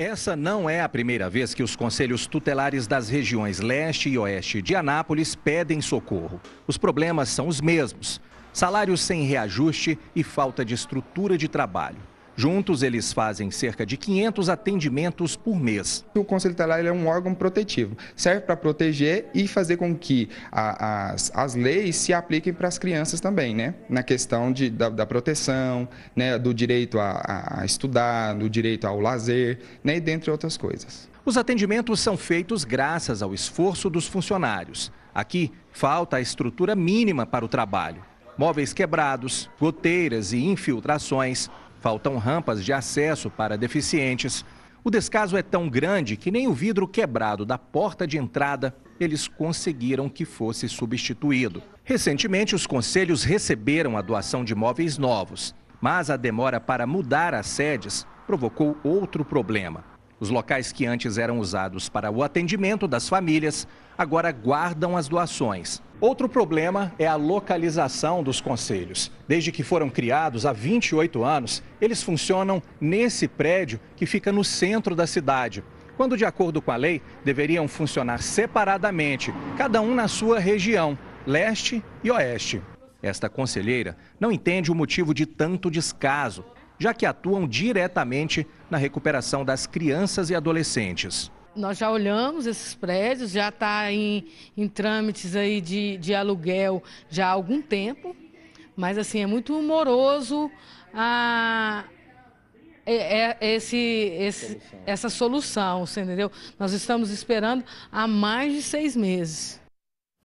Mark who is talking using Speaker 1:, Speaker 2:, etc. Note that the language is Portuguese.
Speaker 1: Essa não é a primeira vez que os conselhos tutelares das regiões leste e oeste de Anápolis pedem socorro. Os problemas são os mesmos: salários sem reajuste e falta de estrutura de trabalho. Juntos, eles fazem cerca de 500
Speaker 2: atendimentos por mês. O Conselho Tutelar é um órgão protetivo, serve para proteger e fazer com que a, as, as leis se apliquem para as crianças também, né? Na questão de, da, da proteção, né? do direito a, a estudar, do direito ao lazer, né? E dentre outras coisas. Os atendimentos são feitos graças ao esforço dos
Speaker 1: funcionários. Aqui falta a estrutura mínima para o trabalho. Móveis quebrados, goteiras e infiltrações Faltam rampas de acesso para deficientes. O descaso é tão grande que nem o vidro quebrado da porta de entrada eles conseguiram que fosse substituído. Recentemente, os conselhos receberam a doação de móveis novos, mas a demora para mudar as sedes provocou outro problema. Os locais que antes eram usados para o atendimento das famílias agora guardam as doações Outro problema é a localização dos conselhos. Desde que foram criados há 28 anos, eles funcionam nesse prédio que fica no centro da cidade. Quando, de acordo com a lei, deveriam funcionar separadamente, cada um na sua região, leste e oeste. Esta conselheira não entende o motivo de tanto descaso, já que atuam diretamente na recuperação das crianças e adolescentes
Speaker 3: nós já olhamos esses prédios, já está em, em trâmites aí de, de aluguel já há algum tempo, mas assim, é muito humoroso a, é, é esse, esse, solução. essa solução, você entendeu? Nós estamos esperando há mais de seis meses.